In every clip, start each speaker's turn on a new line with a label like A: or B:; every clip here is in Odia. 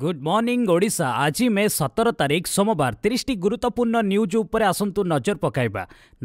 A: ଗୁଡ୍ ମର୍ଣ୍ଣିଂ ଓଡ଼ିଶା ଆଜି ମେ ସତର ତାରିଖ ସୋମବାର ତିରିଶଟି ଗୁରୁତ୍ୱପୂର୍ଣ୍ଣ ନ୍ୟୁଜ୍ ଉପରେ ଆସନ୍ତୁ ନଜର ପକାଇବା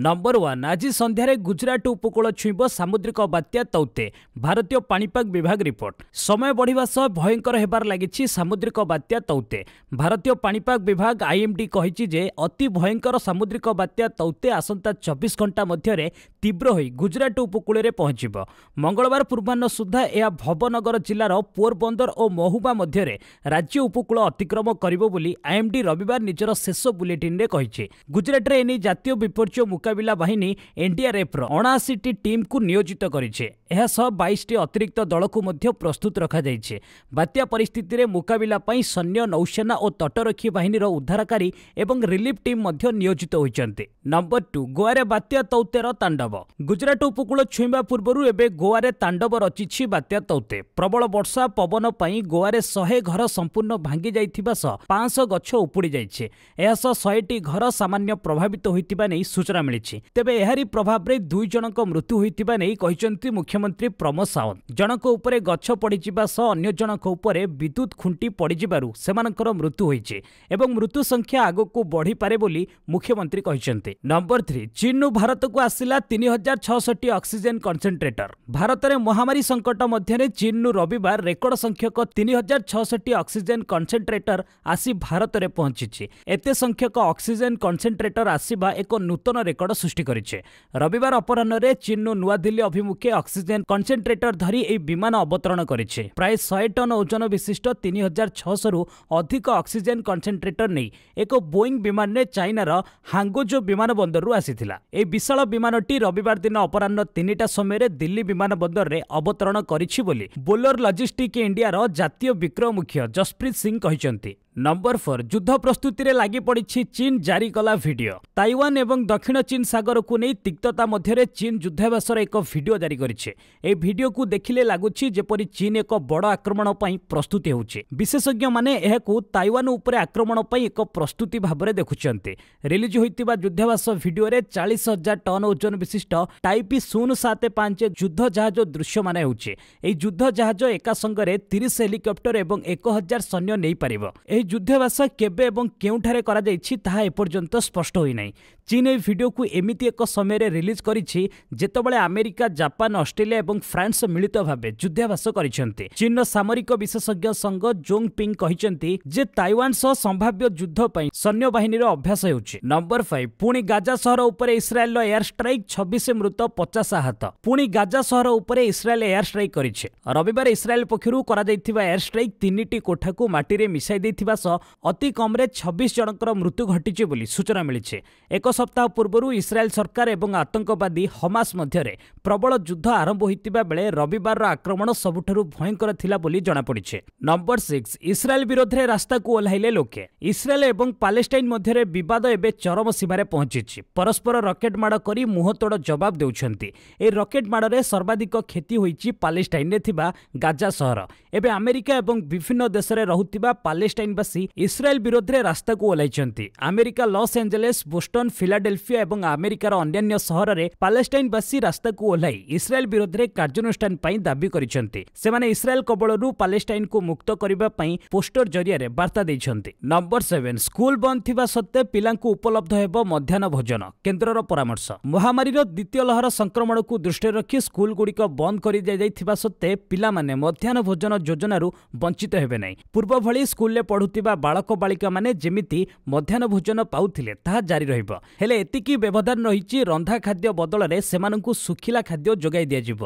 A: ନମ୍ବର ୱାନ୍ ଆଜି ସନ୍ଧ୍ୟାରେ ଗୁଜରାଟ ଉପକୂଳ ଛୁଇଁବ ସାମୁଦ୍ରିକ ବାତ୍ୟା ତୌତେ ଭାରତୀୟ ପାଣିପାଗ ବିଭାଗ ରିପୋର୍ଟ ସମୟ ବଢ଼ିବା ସହ ଭୟଙ୍କର ହେବାର ଲାଗିଛି ସାମୁଦ୍ରିକ ବାତ୍ୟା ତୌତେ ଭାରତୀୟ ପାଣିପାଗ ବିଭାଗ ଆଇଏମ୍ଡି କହିଛି ଯେ ଅତି ଭୟଙ୍କର ସାମୁଦ୍ରିକ ବାତ୍ୟା ତୌତେ ଆସନ୍ତା ଚବିଶ ଘଣ୍ଟା ମଧ୍ୟରେ ତୀବ୍ର ହୋଇ ଗୁଜରାଟ ଉପକୂଳରେ ପହଞ୍ଚିବ ମଙ୍ଗଳବାର ପୂର୍ବାହ୍ନ ସୁଦ୍ଧା ଏହା ଭବନଗର ଜିଲ୍ଲାର ପୋରବନ୍ଦର ଓ ମହୁବା ମଧ୍ୟରେ ରାଜ୍ୟ ଉପକୂଳ ଅତିକ୍ରମ କରିବ ବୋଲି ଆଇଏମ୍ଡି ରବିବାର ନିଜର ଶେଷ ବୁଲେଟିନ୍ରେ କହିଛି ଗୁଜରାଟରେ ଏନେଇ ଜାତୀୟ ବିପର୍ଯ୍ୟୟ ମୁକାବିଲା ବାହିନୀ ଏନ୍ଡିଆର୍ଏଫ୍ର ଅଣାଅଶୀଟି ଟିମ୍କୁ ନିୟୋଜିତ କରିଛି ଏହାସହ ବାଇଶଟି ଅତିରିକ୍ତ ଦଳକୁ ମଧ୍ୟ ପ୍ରସ୍ତୁତ ରଖାଯାଇଛି ବାତ୍ୟା ପରିସ୍ଥିତିରେ ମୁକାବିଲା ପାଇଁ ସୈନ୍ୟ ନୌସେନା ଓ ତଟରକ୍ଷୀ ବାହିନୀର ଉଦ୍ଧାରକାରୀ ଏବଂ ରିଲିଫ୍ ଟିମ୍ ମଧ୍ୟ ନିୟୋଜିତ ହୋଇଛନ୍ତି ନମ୍ବର ଟୁ ଗୋଆରେ ବାତ୍ୟା ତୌତେର ତାଣ୍ଡବ ଗୁଜରାଟ ଉପକୂଳ ଛୁଇଁବା ପୂର୍ବରୁ ଏବେ ଗୋଆରେ ତାଣ୍ଡବ ରଚିଛି ବାତ୍ୟା ତୌତେ ପ୍ରବଳ ବର୍ଷା ପବନ ପାଇଁ ଗୋଆରେ ଶହେ ଘର ସମ୍ପୂର୍ଣ୍ଣ ଭାଙ୍ଗି ଯାଇଥିବା ସହ ପାଞ୍ଚଶହ ଗଛ ଉପୁଡ଼ି ଯାଇଛି ଏହାସହ ଶହେଟି ଘର ସାମାନ୍ୟ ପ୍ରଭାବିତ ହୋଇଥିବା ନେଇ ସୂଚନା ମିଳିଛି ତେବେ ଏହାରି ପ୍ରଭାବରେ ଦୁଇ ଜଣଙ୍କ ମୃତ୍ୟୁ ହୋଇଥିବା ନେଇ କହିଛନ୍ତି ମୁଖ୍ୟ ମୁଖ୍ୟମନ୍ତ୍ରୀ ପ୍ରମୋଦ ସାୱନ୍ତ ଜଣଙ୍କ ଉପରେ ଗଛ ପଡ଼ିଯିବା ସହ ଅନ୍ୟ ଜଣଙ୍କ ଉପରେ ବିଦ୍ୟୁତ୍ ଖୁଣ୍ଟି ପଡ଼ିଯିବାରୁ ସେମାନଙ୍କର ମୃତ୍ୟୁ ହୋଇଛି ଏବଂ ମୃତ୍ୟୁ ସଂଖ୍ୟା ଆଗକୁ ବଢ଼ିପାରେ ବୋଲି ମୁଖ୍ୟମନ୍ତ୍ରୀ କହିଛନ୍ତି ନମ୍ବର ଥ୍ରୀ ଚୀନ୍ରୁ ଭାରତକୁ ଆସିଲା ତିନି ହଜାର ଛଅଷଠି ଅକ୍ସିଜେନ୍ କନ୍ସେଣ୍ଟ୍ରେଟର ଭାରତରେ ମହାମାରୀ ସଙ୍କଟ ମଧ୍ୟରେ ଚୀନ୍ରୁ ରବିବାର ରେକର୍ଡ ସଂଖ୍ୟକ ତିନି ହଜାର ଛଅଷଠି ଅକ୍ସିଜେନ୍ କନ୍ସେଣ୍ଟ୍ରେଟର ଆସି ଭାରତରେ ପହଞ୍ଚିଛି ଏତେ ସଂଖ୍ୟକ ଅକ୍ସିଜେନ୍ କନ୍ସେଣ୍ଟ୍ରେଟର ଆସିବା ଏକ ନୂତନ ରେକର୍ଡ ସୃଷ୍ଟି କରିଛି ରବିବାର ଅପରାହ୍ନରେ ଚୀନ୍ରୁ ନୂଆଦିଲ୍ଲୀ ଅଭିମୁଖେ ଅକ୍ସିଜେନ୍ অক্সিজেন কনসেন্ট্রেটর ধরি এই বিমান অবতরণ করেছে প্রায় শহে টন ওজন বিশিষ্ট তিন হাজার ছশরু অধিক অক্সিজেন কনসেন্ট্রেটর নেই এক বোইং বিমানে চাইনার হাঙ্গুজু বিমান বন্দরু আসিলা এই বিশাল বিমানটি রবিবার দিন অপরাহ্ন তিনটা সময়ের দিল্লি বিমান বন্দরের অবতরণ করেছে বলে বোলোর লজিষ্টিক ইন্ডিয়ার জাতীয় বিক্রয় মুখ্য জসপ্রীত সিং କହିଛନ୍ତି ନମ୍ବର ଫୋର୍ ଯୁଦ୍ଧ ପ୍ରସ୍ତୁତିରେ ଲାଗି ପଡ଼ିଛି ଚୀନ୍ ଜାରି କଲା ଭିଡିଓ ତାଇୱାନ ଏବଂ ଦକ୍ଷିଣ ଚୀନ୍ ସାଗରକୁ ନେଇ ତିକ୍ତତା ମଧ୍ୟରେ ଚୀନ୍ ଯୁଦ୍ଧାଭ୍ୟାସର ଏକ ଭିଡିଓ ଜାରି କରିଛି ଏହି ଭିଡିଓକୁ ଦେଖିଲେ ଲାଗୁଛି ଯେପରି ଚୀନ୍ ଏକ ବଡ଼ ଆକ୍ରମଣ ପାଇଁ ପ୍ରସ୍ତୁତି ହେଉଛି ବିଶେଷଜ୍ଞମାନେ ଏହାକୁ ତାଇୱାନ ଉପରେ ଆକ୍ରମଣ ପାଇଁ ଏକ ପ୍ରସ୍ତୁତି ଭାବରେ ଦେଖୁଛନ୍ତି ରିଲିଜ୍ ହୋଇଥିବା ଯୁଦ୍ଧାଭ୍ୟାସ ଭିଡିଓରେ ଚାଳିଶ ହଜାର ଟନ୍ ଓଜନ ବିଶିଷ୍ଟ ଟାଇପି ଶୂନ ସାତ ପାଞ୍ଚ ଯୁଦ୍ଧ ଜାହାଜ ଦୃଶ୍ୟମାନ ହେଉଛି ଏହି ଯୁଦ୍ଧ ଜାହାଜ ଏକା ସଙ୍ଗରେ ତିରିଶ ହେଲିକପ୍ଟର ଏବଂ ଏକ ହଜାର ସୈନ୍ୟ ନେଇପାରିବ ଏହି ଏହି କେବେ ଏବଂ କେଉଁଠାରେ କରାଯାଇଛି ତାହା ଏପର୍ଯ୍ୟନ୍ତ ସ୍ପଷ୍ଟ ହୋଇନାହିଁ ଚୀନ୍ ଏହି ଭିଡ଼ିଓକୁ ଏମିତି ଏକ ସମୟରେ ରିଲିଜ୍ କରିଛି ଯେତେବେଳେ ଆମେରିକା ଜାପାନ ଅଷ୍ଟ୍ରେଲିଆ ଏବଂ ଫ୍ରାନ୍ସ ମିଳିତ ଭାବେ ଯୁଦ୍ଧାଭ୍ୟାସ କରିଛନ୍ତି ଚୀନ୍ର ସାମରିକ ବିଶେଷଜ୍ଞ ସଂଘ ଜୋଙ୍ଗ୍ ପିଙ୍ଗ୍ କହିଛନ୍ତି ଯେ ତାଇୱାନ ସହ ସମ୍ଭାବ୍ୟ ଯୁଦ୍ଧ ପାଇଁ ସୈନ୍ୟବାହିନୀର ଅଭ୍ୟାସ ହେଉଛି ନମ୍ବର ଫାଇଭ୍ ପୁଣି ଗାଜା ସହର ଉପରେ ଇସ୍ରାଏଲ୍ର ଏୟାର ଷ୍ଟ୍ରାଇକ୍ ଛବିଶ ମୃତ ପଚାଶ ଆହତ ପୁଣି ଗାଜା ସହର ଉପରେ ଇସ୍ରାଏଲ୍ ଏୟାର ଷ୍ଟ୍ରାଇକ୍ କରିଛି ରବିବାର ଇସ୍ରାଏଲ୍ ପକ୍ଷରୁ କରାଯାଇଥିବା ଏୟାର ଷ୍ଟ୍ରାଇକ୍ ତିନିଟି କୋଠାକୁ ମାଟିରେ ମିଶାଇ ଦେଇଥିବା ସହ ଅତି କମ୍ରେ ଛବିଶ ଜଣଙ୍କର ମୃତ୍ୟୁ ଘଟିଛି ବୋଲି ସୂଚନା ମିଳିଛି ଏକ ସପ୍ତାହ ପୂର୍ବରୁ ଇସ୍ରାଏଲ୍ ସରକାର ଏବଂ ଆତଙ୍କବାଦୀ ହମାସ ମଧ୍ୟରେ ପ୍ରବଳ ଯୁଦ୍ଧ ଆରମ୍ଭ ହୋଇଥିବା ବେଳେ ରବିବାରର ଆକ୍ରମଣ ସବୁଠାରୁ ଭୟଙ୍କର ଥିଲା ବୋଲି ଜଣାପଡ଼ିଛି ନମ୍ବର ସିକ୍ସ ଇସ୍ରାଏଲ୍ ବିରୋଧରେ ରାସ୍ତାକୁ ଓହ୍ଲାଇଲେ ଲୋକେ ଇସ୍ରାଏଲ୍ ଏବଂ ପାଲେଷ୍ଟାଇନ୍ ମଧ୍ୟରେ ବିବାଦ ଏବେ ଚରମ ସୀମାରେ ପହଞ୍ଚିଛି ପରସ୍ପର ରକେଟ୍ ମାଡ଼ କରି ମୁହଁତୋଡ଼ ଜବାବ ଦେଉଛନ୍ତି ଏହି ରକେଟ୍ ମାଡ଼ରେ ସର୍ବାଧିକ କ୍ଷତି ହୋଇଛି ପାଲେଷ୍ଟାଇନ୍ରେ ଥିବା ଗାଜା ସହର ଏବେ ଆମେରିକା ଏବଂ ବିଭିନ୍ନ ଦେଶରେ ରହୁଥିବା ପାଲେଷ୍ଟାଇନ୍ବାସୀ ଇସ୍ରାଏଲ୍ ବିରୋଧରେ ରାସ୍ତାକୁ ଓହ୍ଲାଇଛନ୍ତି America Los Angeles Boston Philadelphia ଏବଂ ଆମେରିକାର ଅନ୍ୟାନ୍ୟ ସହରରେ ପାଲେଷ୍ଟାଇନବାସୀ ରାସ୍ତାକୁ ଓହ୍ଲାଇ ଇସ୍ରାଏଲ୍ ବିରୋଧରେ କାର୍ଯ୍ୟାନୁଷ୍ଠାନ ପାଇଁ ଦାବି କରିଛନ୍ତି ସେମାନେ ଇସ୍ରାଏଲ୍ କବଳରୁ ପାଲେଷ୍ଟାଇନକୁ ମୁକ୍ତ କରିବା ପାଇଁ ପୋଷ୍ଟର ଜରିଆରେ ବାର୍ତ୍ତା ଦେଇଛନ୍ତି ନମ୍ବର ସେଭେନ୍ ସ୍କୁଲ ବନ୍ଦ ଥିବା ସତ୍ତ୍ୱେ ପିଲାଙ୍କୁ ଉପଲବ୍ଧ ହେବ ମଧ୍ୟାହ୍ନ ଭୋଜନ କେନ୍ଦ୍ରର ପରାମର୍ଶ ମହାମାରୀର ଦ୍ୱିତୀୟ ଲହର ସଂକ୍ରମଣକୁ ଦୃଷ୍ଟିରେ ରଖି ସ୍କୁଲଗୁଡ଼ିକ ବନ୍ଦ କରିଦିଆଯାଇଥିବା ସତ୍ତ୍ୱେ ପିଲାମାନେ ମଧ୍ୟାହ୍ନ ଭୋଜନ ଯୋଜନାରୁ ବଞ୍ଚିତ ହେବେ ନାହିଁ ପୂର୍ବଭଳି ସ୍କୁଲରେ ପଢ଼ୁଥିବା ବାଳକ ବାଳିକାମାନେ ଯେମିତି ମଧ୍ୟାହ୍ନ ଭୋଜନ ପାଉଥିଲେ ତାହା ଜାରି ରହିବ ହେଲେ ଏତିକି ବ୍ୟବଧାନ ରହିଛି ରନ୍ଧା ଖାଦ୍ୟ ବଦଳରେ ସେମାନଙ୍କୁ ଶୁଖିଲା ଖାଦ୍ୟ ଯୋଗାଇ ଦିଆଯିବ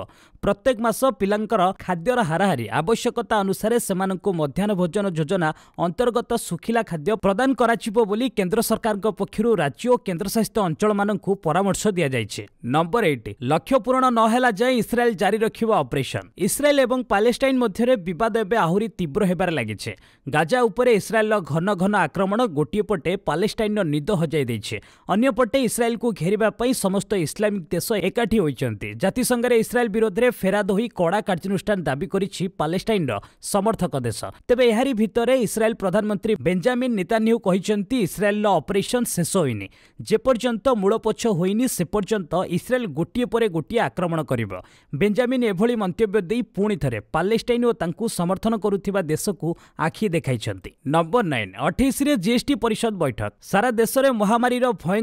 A: ପ୍ରତ୍ୟେକ ମାସ ପିଲାଙ୍କର ଖାଦ୍ୟର ହାରାହାରି ଆବଶ୍ୟକତା ଅନୁସାରେ ସେମାନଙ୍କୁ ମଧ୍ୟାହ୍ନ ଭୋଜନ ଯୋଜନା ଅନ୍ତର୍ଗତ ଶୁଖିଲା ଖାଦ୍ୟ ପ୍ରଦାନ କରାଯିବ ବୋଲି କେନ୍ଦ୍ର ସରକାରଙ୍କ ପକ୍ଷରୁ ରାଜ୍ୟ ଓ କେନ୍ଦ୍ରଶାସିତ ଅଞ୍ଚଳମାନଙ୍କୁ ପରାମର୍ଶ ଦିଆଯାଇଛି ନମ୍ବର ଏଇଟ୍ ଲକ୍ଷ୍ୟ ପୂରଣ ନ ହେଲା ଯାଏଁ ଇସ୍ରାଏଲ୍ ଜାରି ରଖିବ ଅପରେସନ୍ ଇସ୍ରାଏଲ୍ ଏବଂ ପାଲେଷ୍ଟାଇନ୍ ମଧ୍ୟରେ ବିବାଦ ଏବେ ଆହୁରି ତୀବ୍ର ହେବାରେ ଲାଗିଛି ଗାଜା ଉପରେ ଇସ୍ରାଏଲ୍ର ଘନ ଘନ ଆକ୍ରମଣ ଗୋଟିଏ ପଟେ ପାଲେଷ୍ଟାଇନ୍ର ନିଦ ହଜାଇ ଦେଇଛି अन्यपटे इस्राइलको घेरा समस्त इस्लामिक देश एकाठी हुन्छ जातिसँग इस्राएल विरोधले फेरादी कडा कार्यलेष्टि र समर्थक देश तेबै या भित्र इस्राएल प्रधानमन्त्री बेञ्जामिन्ता इस्राएल र अपरेसन शेष हुने जूपो पर्थ्राएल गोटे पर गोट आक्रमण गरेर बेंजामिन एभली मन्तव्य पिथ पालेन समर्थन गरुवा देशको आखि देखा नाइन अठैसे जिएस परिषद बैठक सारादेश